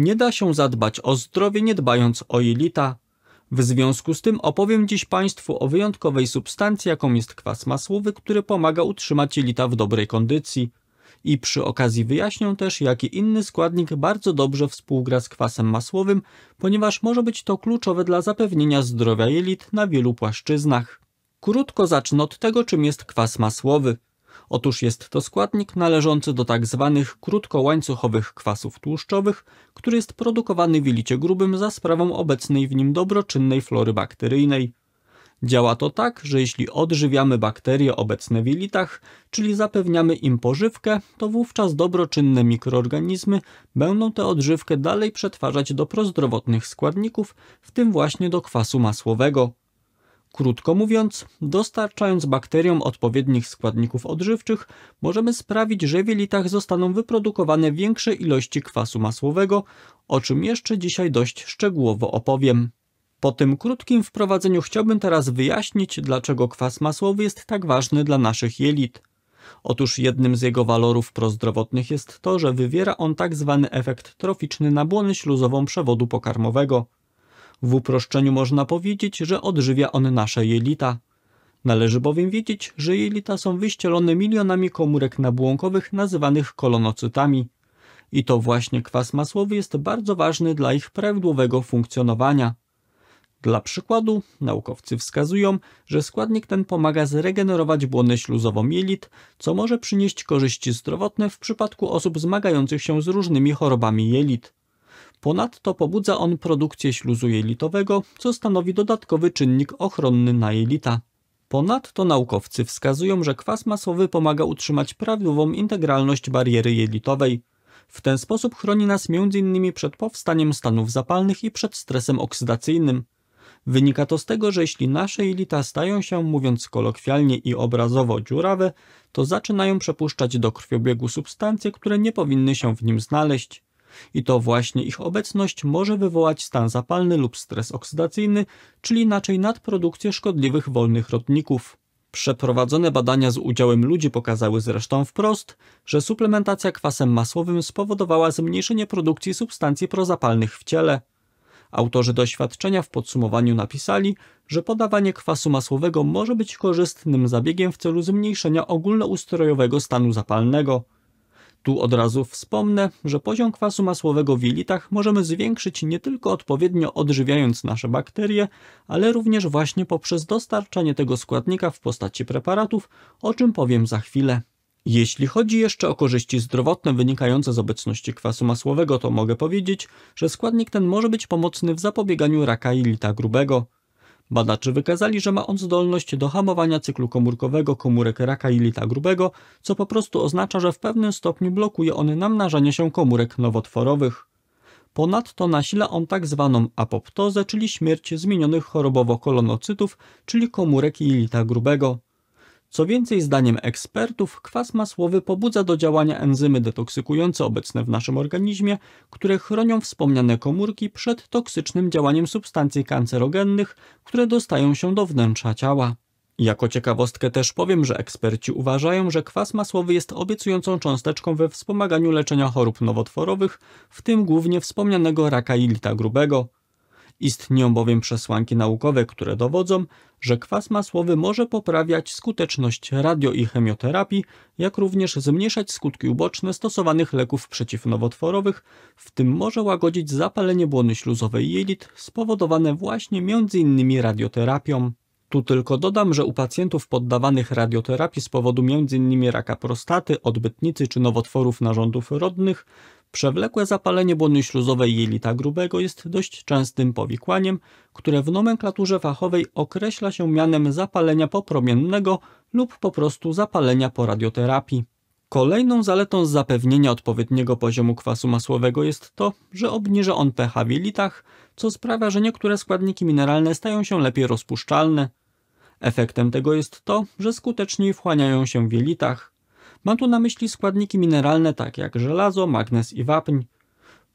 Nie da się zadbać o zdrowie nie dbając o jelita. W związku z tym opowiem dziś Państwu o wyjątkowej substancji, jaką jest kwas masłowy, który pomaga utrzymać jelita w dobrej kondycji. I przy okazji wyjaśnię też, jaki inny składnik bardzo dobrze współgra z kwasem masłowym, ponieważ może być to kluczowe dla zapewnienia zdrowia jelit na wielu płaszczyznach. Krótko zacznę od tego, czym jest kwas masłowy. Otóż jest to składnik należący do tak zwanych krótkołańcuchowych kwasów tłuszczowych, który jest produkowany w ilicie grubym za sprawą obecnej w nim dobroczynnej flory bakteryjnej. Działa to tak, że jeśli odżywiamy bakterie obecne w jelitach, czyli zapewniamy im pożywkę, to wówczas dobroczynne mikroorganizmy będą tę odżywkę dalej przetwarzać do prozdrowotnych składników, w tym właśnie do kwasu masłowego. Krótko mówiąc, dostarczając bakteriom odpowiednich składników odżywczych, możemy sprawić, że w jelitach zostaną wyprodukowane większe ilości kwasu masłowego, o czym jeszcze dzisiaj dość szczegółowo opowiem. Po tym krótkim wprowadzeniu chciałbym teraz wyjaśnić, dlaczego kwas masłowy jest tak ważny dla naszych jelit. Otóż jednym z jego walorów prozdrowotnych jest to, że wywiera on tzw. Tak efekt troficzny na błonę śluzową przewodu pokarmowego – w uproszczeniu można powiedzieć, że odżywia on nasze jelita. Należy bowiem wiedzieć, że jelita są wyścielone milionami komórek nabłonkowych nazywanych kolonocytami. I to właśnie kwas masłowy jest bardzo ważny dla ich prawidłowego funkcjonowania. Dla przykładu naukowcy wskazują, że składnik ten pomaga zregenerować błonę śluzową jelit, co może przynieść korzyści zdrowotne w przypadku osób zmagających się z różnymi chorobami jelit. Ponadto pobudza on produkcję śluzu jelitowego, co stanowi dodatkowy czynnik ochronny na jelita. Ponadto naukowcy wskazują, że kwas masowy pomaga utrzymać prawidłową integralność bariery jelitowej. W ten sposób chroni nas m.in. przed powstaniem stanów zapalnych i przed stresem oksydacyjnym. Wynika to z tego, że jeśli nasze jelita stają się, mówiąc kolokwialnie i obrazowo, dziurawe, to zaczynają przepuszczać do krwiobiegu substancje, które nie powinny się w nim znaleźć. I to właśnie ich obecność może wywołać stan zapalny lub stres oksydacyjny, czyli inaczej nadprodukcję szkodliwych wolnych rodników. Przeprowadzone badania z udziałem ludzi pokazały zresztą wprost, że suplementacja kwasem masłowym spowodowała zmniejszenie produkcji substancji prozapalnych w ciele. Autorzy doświadczenia w podsumowaniu napisali, że podawanie kwasu masłowego może być korzystnym zabiegiem w celu zmniejszenia ogólnoustrojowego stanu zapalnego. Tu od razu wspomnę, że poziom kwasu masłowego w jelitach możemy zwiększyć nie tylko odpowiednio odżywiając nasze bakterie, ale również właśnie poprzez dostarczanie tego składnika w postaci preparatów, o czym powiem za chwilę. Jeśli chodzi jeszcze o korzyści zdrowotne wynikające z obecności kwasu masłowego, to mogę powiedzieć, że składnik ten może być pomocny w zapobieganiu raka jelita grubego. Badacze wykazali, że ma on zdolność do hamowania cyklu komórkowego komórek raka jelita grubego, co po prostu oznacza, że w pewnym stopniu blokuje on namnażanie się komórek nowotworowych. Ponadto nasila on tak zwaną apoptozę, czyli śmierć zmienionych chorobowo kolonocytów, czyli komórek jelita grubego. Co więcej, zdaniem ekspertów, kwas masłowy pobudza do działania enzymy detoksykujące obecne w naszym organizmie, które chronią wspomniane komórki przed toksycznym działaniem substancji kancerogennych, które dostają się do wnętrza ciała. Jako ciekawostkę też powiem, że eksperci uważają, że kwas masłowy jest obiecującą cząsteczką we wspomaganiu leczenia chorób nowotworowych, w tym głównie wspomnianego raka jelita grubego. Istnieją bowiem przesłanki naukowe, które dowodzą, że kwas masłowy może poprawiać skuteczność radio i chemioterapii, jak również zmniejszać skutki uboczne stosowanych leków przeciwnowotworowych, w tym może łagodzić zapalenie błony śluzowej jelit spowodowane właśnie m.in. radioterapią. Tu tylko dodam, że u pacjentów poddawanych radioterapii z powodu m.in. raka prostaty, odbytnicy czy nowotworów narządów rodnych Przewlekłe zapalenie błony śluzowej jelita grubego jest dość częstym powikłaniem, które w nomenklaturze fachowej określa się mianem zapalenia popromiennego lub po prostu zapalenia po radioterapii. Kolejną zaletą zapewnienia odpowiedniego poziomu kwasu masłowego jest to, że obniża on pH w jelitach, co sprawia, że niektóre składniki mineralne stają się lepiej rozpuszczalne. Efektem tego jest to, że skuteczniej wchłaniają się w jelitach. Mam tu na myśli składniki mineralne takie jak żelazo, magnez i wapń.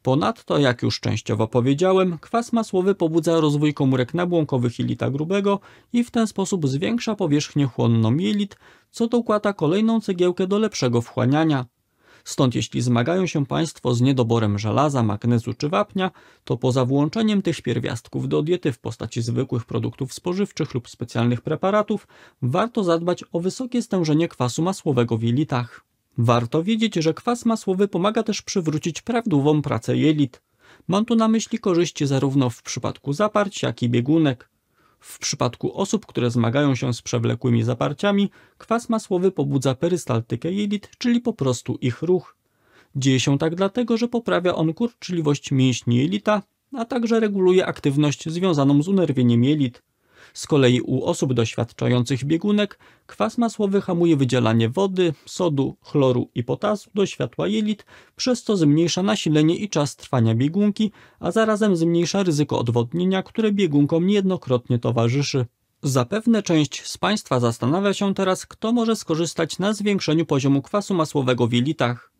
Ponadto, jak już częściowo powiedziałem, kwas masłowy pobudza rozwój komórek nabłonkowych jelita grubego i w ten sposób zwiększa powierzchnię chłonną jelit, co dokłada kolejną cegiełkę do lepszego wchłaniania. Stąd jeśli zmagają się Państwo z niedoborem żelaza, magnezu czy wapnia, to poza włączeniem tych pierwiastków do diety w postaci zwykłych produktów spożywczych lub specjalnych preparatów, warto zadbać o wysokie stężenie kwasu masłowego w jelitach. Warto wiedzieć, że kwas masłowy pomaga też przywrócić prawdłową pracę jelit. Mam tu na myśli korzyści zarówno w przypadku zaparć, jak i biegunek. W przypadku osób, które zmagają się z przewlekłymi zaparciami, kwas masłowy pobudza perystaltykę jelit, czyli po prostu ich ruch. Dzieje się tak dlatego, że poprawia on kurczliwość mięśni jelita, a także reguluje aktywność związaną z unerwieniem jelit. Z kolei u osób doświadczających biegunek kwas masłowy hamuje wydzielanie wody, sodu, chloru i potasu do światła jelit, przez co zmniejsza nasilenie i czas trwania biegunki, a zarazem zmniejsza ryzyko odwodnienia, które biegunkom niejednokrotnie towarzyszy. Zapewne część z Państwa zastanawia się teraz, kto może skorzystać na zwiększeniu poziomu kwasu masłowego w jelitach.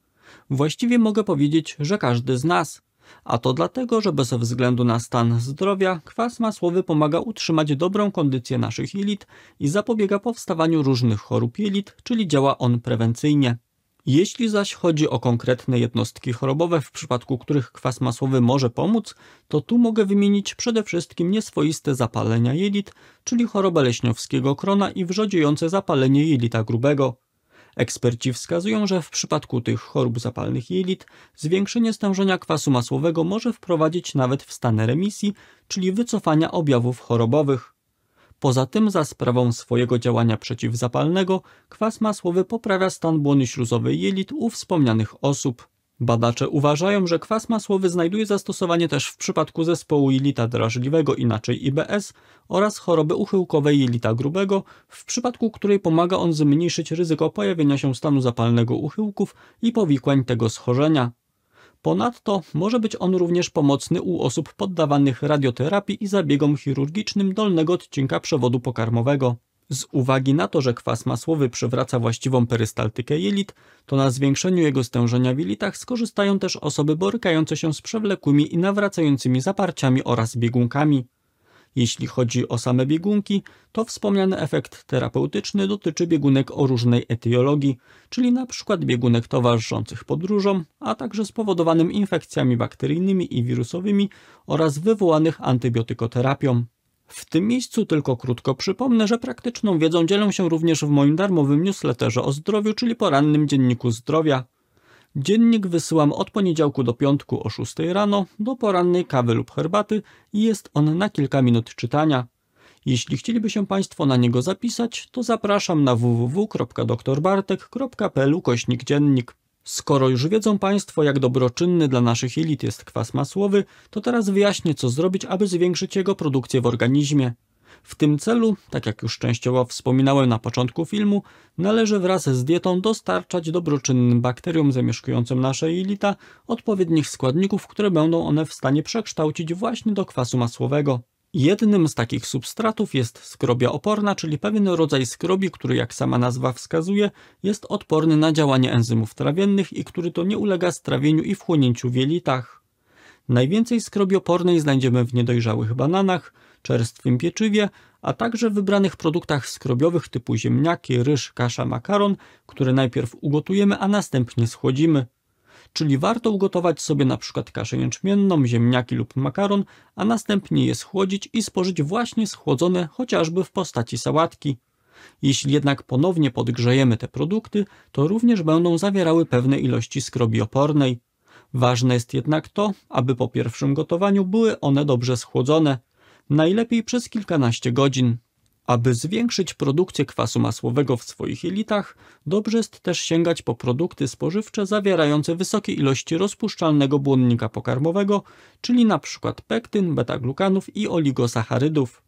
Właściwie mogę powiedzieć, że każdy z nas. A to dlatego, że bez względu na stan zdrowia kwas masłowy pomaga utrzymać dobrą kondycję naszych jelit i zapobiega powstawaniu różnych chorób jelit, czyli działa on prewencyjnie. Jeśli zaś chodzi o konkretne jednostki chorobowe, w przypadku których kwas masłowy może pomóc, to tu mogę wymienić przede wszystkim nieswoiste zapalenia jelit, czyli chorobę leśniowskiego krona i wrzodziejące zapalenie jelita grubego. Eksperci wskazują, że w przypadku tych chorób zapalnych jelit zwiększenie stężenia kwasu masłowego może wprowadzić nawet w stan remisji, czyli wycofania objawów chorobowych. Poza tym za sprawą swojego działania przeciwzapalnego kwas masłowy poprawia stan błony śluzowej jelit u wspomnianych osób. Badacze uważają, że kwas masłowy znajduje zastosowanie też w przypadku zespołu jelita drażliwego, inaczej IBS, oraz choroby uchyłkowej jelita grubego, w przypadku której pomaga on zmniejszyć ryzyko pojawienia się stanu zapalnego uchyłków i powikłań tego schorzenia. Ponadto może być on również pomocny u osób poddawanych radioterapii i zabiegom chirurgicznym dolnego odcinka przewodu pokarmowego. Z uwagi na to, że kwas masłowy przywraca właściwą perystaltykę jelit, to na zwiększeniu jego stężenia w jelitach skorzystają też osoby borykające się z przewlekłymi i nawracającymi zaparciami oraz biegunkami. Jeśli chodzi o same biegunki, to wspomniany efekt terapeutyczny dotyczy biegunek o różnej etiologii, czyli np. biegunek towarzyszących podróżom, a także spowodowanym infekcjami bakteryjnymi i wirusowymi oraz wywołanych antybiotykoterapią. W tym miejscu tylko krótko przypomnę, że praktyczną wiedzą dzielę się również w moim darmowym newsletterze o zdrowiu, czyli porannym dzienniku zdrowia. Dziennik wysyłam od poniedziałku do piątku o 6 rano do porannej kawy lub herbaty i jest on na kilka minut czytania. Jeśli chcieliby się Państwo na niego zapisać, to zapraszam na www.doktorbartek.pl kośnik dziennik. Skoro już wiedzą Państwo, jak dobroczynny dla naszych jelit jest kwas masłowy, to teraz wyjaśnię, co zrobić, aby zwiększyć jego produkcję w organizmie. W tym celu, tak jak już częściowo wspominałem na początku filmu, należy wraz z dietą dostarczać dobroczynnym bakteriom zamieszkującym nasze jelita odpowiednich składników, które będą one w stanie przekształcić właśnie do kwasu masłowego. Jednym z takich substratów jest skrobia oporna, czyli pewien rodzaj skrobi, który jak sama nazwa wskazuje, jest odporny na działanie enzymów trawiennych i który to nie ulega strawieniu i wchłonięciu w jelitach. Najwięcej skrobi opornej znajdziemy w niedojrzałych bananach, czerstwym pieczywie, a także w wybranych produktach skrobiowych typu ziemniaki, ryż, kasza, makaron, które najpierw ugotujemy, a następnie schłodzimy czyli warto ugotować sobie na przykład kaszę jęczmienną, ziemniaki lub makaron, a następnie je schłodzić i spożyć właśnie schłodzone chociażby w postaci sałatki. Jeśli jednak ponownie podgrzejemy te produkty, to również będą zawierały pewne ilości skrobi opornej. Ważne jest jednak to, aby po pierwszym gotowaniu były one dobrze schłodzone, najlepiej przez kilkanaście godzin. Aby zwiększyć produkcję kwasu masłowego w swoich jelitach, dobrze jest też sięgać po produkty spożywcze zawierające wysokie ilości rozpuszczalnego błonnika pokarmowego, czyli np. pektyn, beta-glukanów i oligosacharydów.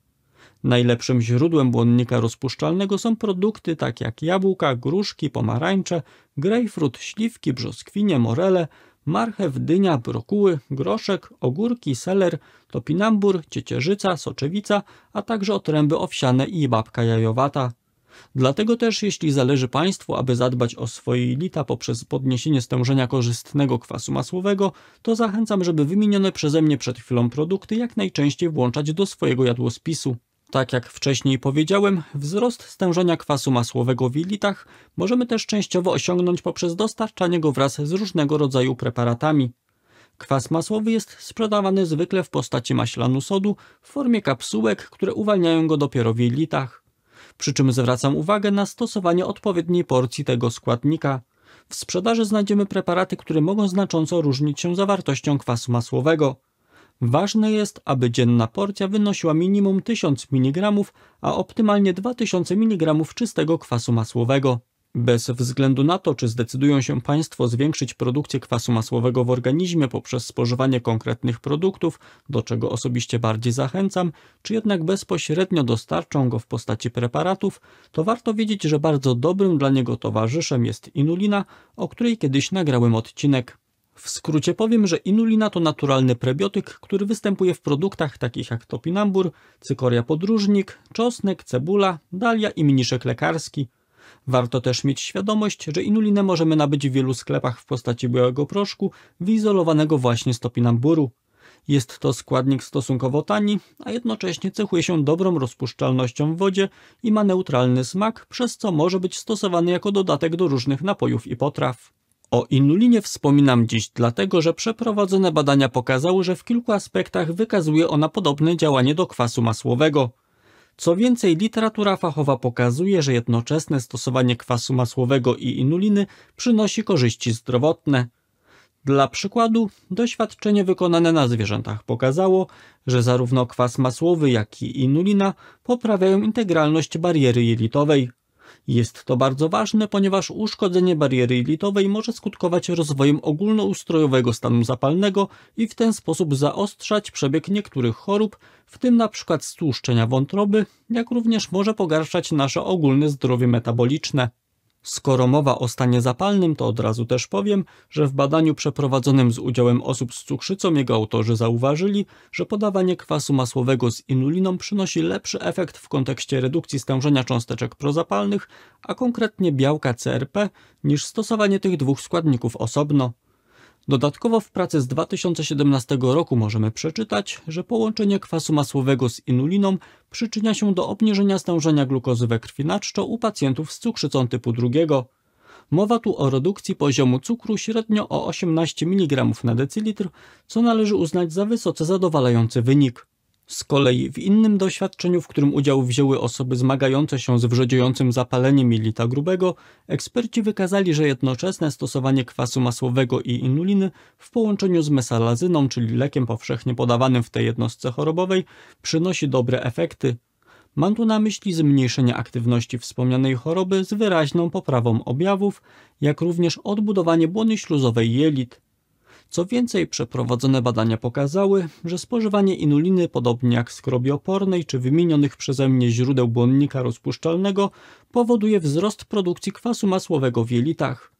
Najlepszym źródłem błonnika rozpuszczalnego są produkty takie jak jabłka, gruszki, pomarańcze, grejpfrut, śliwki, brzoskwinie, morele, marchew, dynia, brokuły, groszek, ogórki, seler, topinambur, ciecierzyca, soczewica, a także otręby owsiane i babka jajowata. Dlatego też, jeśli zależy Państwu, aby zadbać o swoje lita poprzez podniesienie stężenia korzystnego kwasu masłowego, to zachęcam, żeby wymienione przeze mnie przed chwilą produkty jak najczęściej włączać do swojego jadłospisu. Tak jak wcześniej powiedziałem, wzrost stężenia kwasu masłowego w jelitach możemy też częściowo osiągnąć poprzez dostarczanie go wraz z różnego rodzaju preparatami. Kwas masłowy jest sprzedawany zwykle w postaci maślanu sodu w formie kapsułek, które uwalniają go dopiero w jelitach. Przy czym zwracam uwagę na stosowanie odpowiedniej porcji tego składnika. W sprzedaży znajdziemy preparaty, które mogą znacząco różnić się zawartością kwasu masłowego. Ważne jest, aby dzienna porcja wynosiła minimum 1000 mg, a optymalnie 2000 mg czystego kwasu masłowego. Bez względu na to, czy zdecydują się Państwo zwiększyć produkcję kwasu masłowego w organizmie poprzez spożywanie konkretnych produktów, do czego osobiście bardziej zachęcam, czy jednak bezpośrednio dostarczą go w postaci preparatów, to warto wiedzieć, że bardzo dobrym dla niego towarzyszem jest inulina, o której kiedyś nagrałem odcinek. W skrócie powiem, że inulina to naturalny prebiotyk, który występuje w produktach takich jak topinambur, cykoria podróżnik, czosnek, cebula, dalia i mniszek lekarski. Warto też mieć świadomość, że inulinę możemy nabyć w wielu sklepach w postaci białego proszku, wyizolowanego właśnie z topinamburu. Jest to składnik stosunkowo tani, a jednocześnie cechuje się dobrą rozpuszczalnością w wodzie i ma neutralny smak, przez co może być stosowany jako dodatek do różnych napojów i potraw. O inulinie wspominam dziś dlatego, że przeprowadzone badania pokazały, że w kilku aspektach wykazuje ona podobne działanie do kwasu masłowego. Co więcej, literatura fachowa pokazuje, że jednoczesne stosowanie kwasu masłowego i inuliny przynosi korzyści zdrowotne. Dla przykładu, doświadczenie wykonane na zwierzętach pokazało, że zarówno kwas masłowy, jak i inulina poprawiają integralność bariery jelitowej, jest to bardzo ważne, ponieważ uszkodzenie bariery jelitowej może skutkować rozwojem ogólnoustrojowego stanu zapalnego i w ten sposób zaostrzać przebieg niektórych chorób, w tym np. stłuszczenia wątroby, jak również może pogarszać nasze ogólne zdrowie metaboliczne. Skoro mowa o stanie zapalnym, to od razu też powiem, że w badaniu przeprowadzonym z udziałem osób z cukrzycą jego autorzy zauważyli, że podawanie kwasu masłowego z inuliną przynosi lepszy efekt w kontekście redukcji stężenia cząsteczek prozapalnych, a konkretnie białka CRP, niż stosowanie tych dwóch składników osobno. Dodatkowo w pracy z 2017 roku możemy przeczytać, że połączenie kwasu masłowego z inuliną przyczynia się do obniżenia stężenia glukozy we krwi naczczo u pacjentów z cukrzycą typu 2. Mowa tu o redukcji poziomu cukru średnio o 18 mg na decylitr, co należy uznać za wysoce zadowalający wynik. Z kolei w innym doświadczeniu, w którym udział wzięły osoby zmagające się z wrzedziejącym zapaleniem jelita grubego, eksperci wykazali, że jednoczesne stosowanie kwasu masłowego i inuliny w połączeniu z mesalazyną, czyli lekiem powszechnie podawanym w tej jednostce chorobowej, przynosi dobre efekty. Mam tu na myśli zmniejszenie aktywności wspomnianej choroby z wyraźną poprawą objawów, jak również odbudowanie błony śluzowej jelit. Co więcej, przeprowadzone badania pokazały, że spożywanie inuliny, podobnie jak skrobi opornej czy wymienionych przeze mnie źródeł błonnika rozpuszczalnego, powoduje wzrost produkcji kwasu masłowego w jelitach.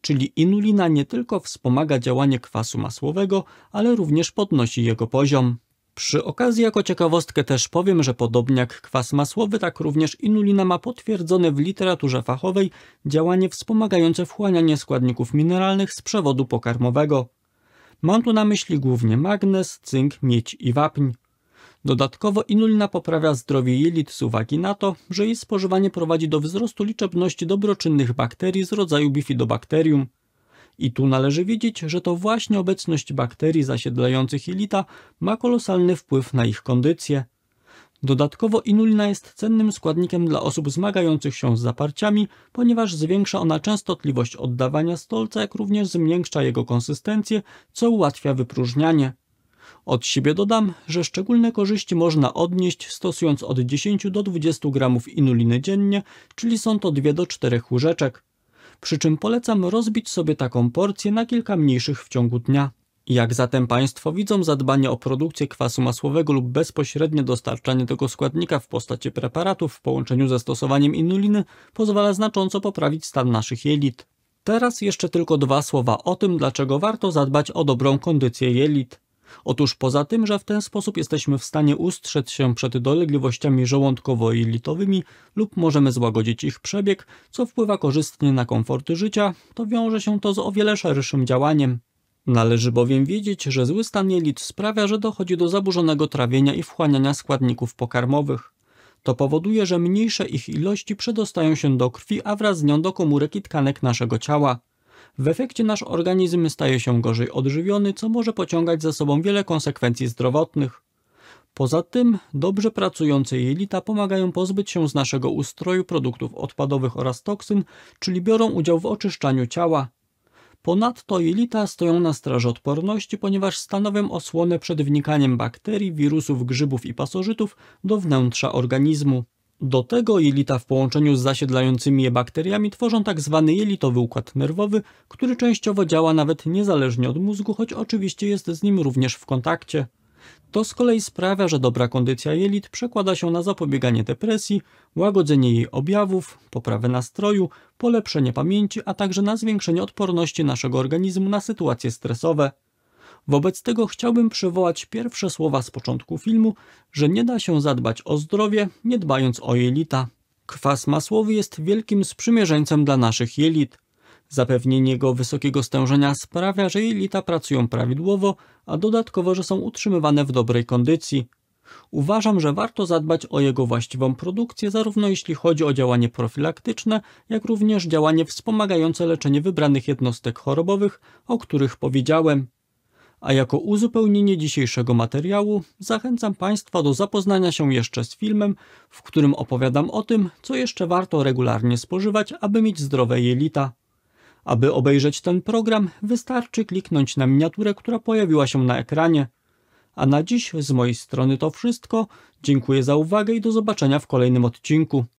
Czyli inulina nie tylko wspomaga działanie kwasu masłowego, ale również podnosi jego poziom. Przy okazji jako ciekawostkę też powiem, że podobnie jak kwas masłowy, tak również inulina ma potwierdzone w literaturze fachowej działanie wspomagające wchłanianie składników mineralnych z przewodu pokarmowego. Mam tu na myśli głównie magnez, cynk, miedź i wapń. Dodatkowo inulina poprawia zdrowie jelit z uwagi na to, że jej spożywanie prowadzi do wzrostu liczebności dobroczynnych bakterii z rodzaju bifidobakterium. I tu należy wiedzieć, że to właśnie obecność bakterii zasiedlających jelita ma kolosalny wpływ na ich kondycję. Dodatkowo inulina jest cennym składnikiem dla osób zmagających się z zaparciami, ponieważ zwiększa ona częstotliwość oddawania stolca, jak również zmniejsza jego konsystencję, co ułatwia wypróżnianie. Od siebie dodam, że szczególne korzyści można odnieść stosując od 10 do 20 gramów inuliny dziennie, czyli są to 2 do 4 łyżeczek. Przy czym polecam rozbić sobie taką porcję na kilka mniejszych w ciągu dnia. Jak zatem Państwo widzą zadbanie o produkcję kwasu masłowego lub bezpośrednie dostarczanie tego składnika w postaci preparatów w połączeniu ze stosowaniem inuliny pozwala znacząco poprawić stan naszych jelit. Teraz jeszcze tylko dwa słowa o tym, dlaczego warto zadbać o dobrą kondycję jelit. Otóż poza tym, że w ten sposób jesteśmy w stanie ustrzec się przed dolegliwościami żołądkowo-jelitowymi lub możemy złagodzić ich przebieg, co wpływa korzystnie na komforty życia, to wiąże się to z o wiele szerszym działaniem. Należy bowiem wiedzieć, że zły stan jelit sprawia, że dochodzi do zaburzonego trawienia i wchłaniania składników pokarmowych. To powoduje, że mniejsze ich ilości przedostają się do krwi, a wraz z nią do komórek i tkanek naszego ciała. W efekcie nasz organizm staje się gorzej odżywiony, co może pociągać za sobą wiele konsekwencji zdrowotnych. Poza tym dobrze pracujące jelita pomagają pozbyć się z naszego ustroju produktów odpadowych oraz toksyn, czyli biorą udział w oczyszczaniu ciała. Ponadto jelita stoją na straży odporności, ponieważ stanowią osłonę przed wnikaniem bakterii, wirusów, grzybów i pasożytów do wnętrza organizmu. Do tego jelita w połączeniu z zasiedlającymi je bakteriami tworzą tzw. Tak jelitowy układ nerwowy, który częściowo działa nawet niezależnie od mózgu, choć oczywiście jest z nim również w kontakcie. To z kolei sprawia, że dobra kondycja jelit przekłada się na zapobieganie depresji, łagodzenie jej objawów, poprawę nastroju, polepszenie pamięci, a także na zwiększenie odporności naszego organizmu na sytuacje stresowe. Wobec tego chciałbym przywołać pierwsze słowa z początku filmu, że nie da się zadbać o zdrowie, nie dbając o jelita. Kwas masłowy jest wielkim sprzymierzeńcem dla naszych jelit. Zapewnienie go wysokiego stężenia sprawia, że jelita pracują prawidłowo, a dodatkowo, że są utrzymywane w dobrej kondycji. Uważam, że warto zadbać o jego właściwą produkcję, zarówno jeśli chodzi o działanie profilaktyczne, jak również działanie wspomagające leczenie wybranych jednostek chorobowych, o których powiedziałem. A jako uzupełnienie dzisiejszego materiału zachęcam Państwa do zapoznania się jeszcze z filmem, w którym opowiadam o tym, co jeszcze warto regularnie spożywać, aby mieć zdrowe jelita. Aby obejrzeć ten program, wystarczy kliknąć na miniaturę, która pojawiła się na ekranie. A na dziś z mojej strony to wszystko. Dziękuję za uwagę i do zobaczenia w kolejnym odcinku.